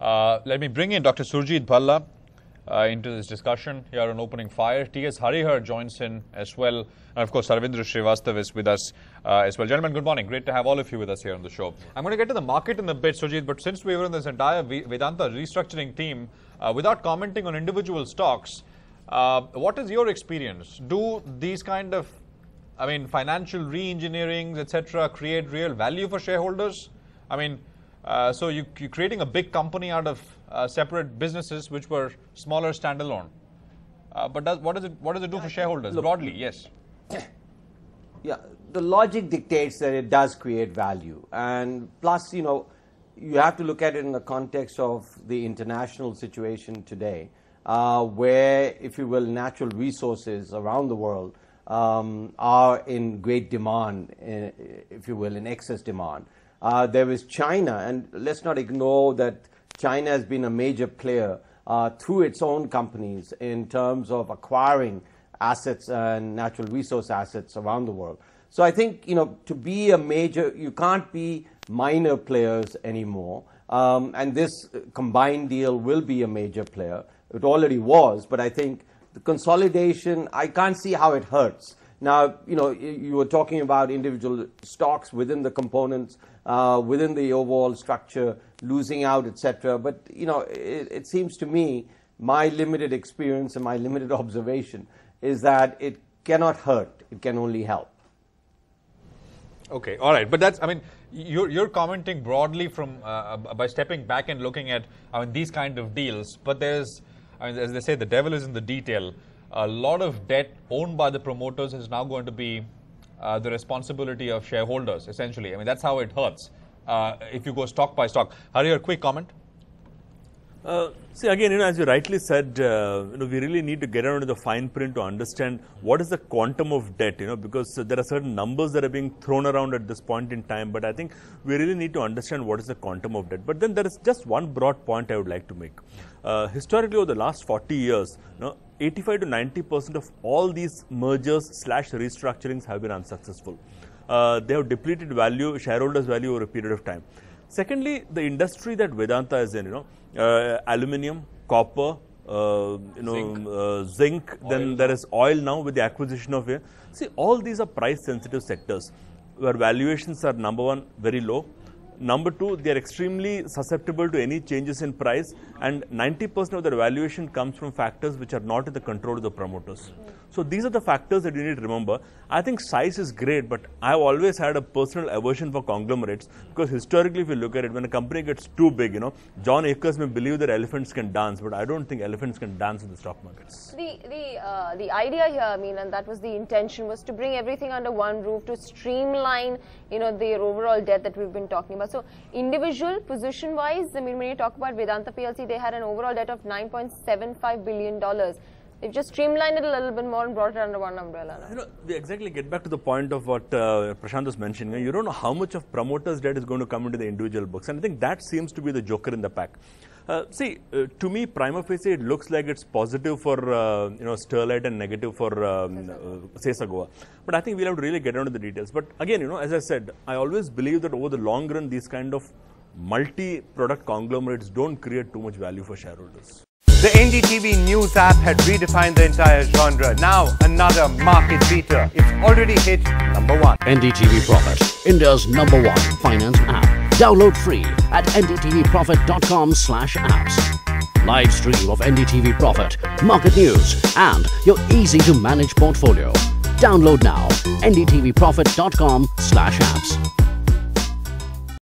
Uh, let me bring in Dr. Surjit Bhalla uh, into this discussion here on Opening Fire. T.S. Harihar joins in as well. And of course, Sarvendra Srivastav is with us uh, as well. Gentlemen, good morning. Great to have all of you with us here on the show. I'm going to get to the market in a bit, Surjit, but since we were in this entire Vedanta restructuring team, uh, without commenting on individual stocks, uh, what is your experience? Do these kind of, I mean, financial re-engineerings, etc., create real value for shareholders? I mean, uh, so you, are creating a big company out of uh, separate businesses which were smaller standalone. Uh, but does, what does it what does it do for shareholders Look, broadly? Yes. Yeah, the logic dictates that it does create value, and plus, you know, you have to look at it in the context of the international situation today, uh, where, if you will, natural resources around the world um, are in great demand, eh, if you will, in excess demand. Uh, there is China, and let's not ignore that China has been a major player uh, through its own companies in terms of acquiring assets and natural resource assets around the world. So I think you know to be a major, you can't be minor players anymore. Um, and this combined deal will be a major player. It already was, but I think the consolidation, I can't see how it hurts. Now, you know, you were talking about individual stocks within the components, uh, within the overall structure, losing out, etc. But, you know, it, it seems to me, my limited experience and my limited observation is that it cannot hurt, it can only help. Okay, all right, but that's I mean you're you're commenting broadly from uh, uh by stepping back and looking at I mean these kind of deals, but there's I mean, as they say, the devil is in the detail. A lot of debt owned by the promoters is now going to be uh, the responsibility of shareholders, essentially. I mean, that's how it hurts uh, if you go stock by stock. Hari, quick comment? Uh, see, again, you know, as you rightly said, uh, you know, we really need to get down to the fine print to understand what is the quantum of debt, you know, because uh, there are certain numbers that are being thrown around at this point in time, but I think we really need to understand what is the quantum of debt. But then there is just one broad point I would like to make. Uh, historically, over the last 40 years, you know, 85 to 90 percent of all these mergers slash restructurings have been unsuccessful. Uh, they have depleted value, shareholders' value over a period of time. Secondly, the industry that Vedanta is in, you know, uh, aluminium, copper, uh, you know, zinc, uh, zinc then there is oil now with the acquisition of it. See, all these are price sensitive sectors where valuations are number one, very low, Number two, they are extremely susceptible to any changes in price, and 90% of their valuation comes from factors which are not in the control of the promoters. So these are the factors that you need to remember. I think size is great, but I've always had a personal aversion for conglomerates because historically, if you look at it, when a company gets too big, you know, John Akers may believe that elephants can dance, but I don't think elephants can dance in the stock markets. The the uh, the idea here, I mean, and that was the intention was to bring everything under one roof to streamline, you know, the overall debt that we've been talking about. So individual position wise, I mean, when you talk about Vedanta PLC, they had an overall debt of $9.75 billion. You've just streamlined it a little bit more and brought it under one umbrella You know, we exactly get back to the point of what uh, Prashant was mentioning. You don't know how much of promoter's debt is going to come into the individual books. And I think that seems to be the joker in the pack. Uh, see, uh, to me, prima facie, it looks like it's positive for uh, you know Sterlite and negative for um, Goa, uh, But I think we'll have to really get into the details. But again, you know, as I said, I always believe that over the long run, these kind of multi-product conglomerates don't create too much value for shareholders. The NDTV News app had redefined the entire genre. Now another market beater. It's already hit number one. NDTV Profit, India's number one finance app. Download free at ndtvprofit.com slash apps. Live stream of NDTV Profit, market news and your easy to manage portfolio. Download now, ndtvprofit.com slash apps.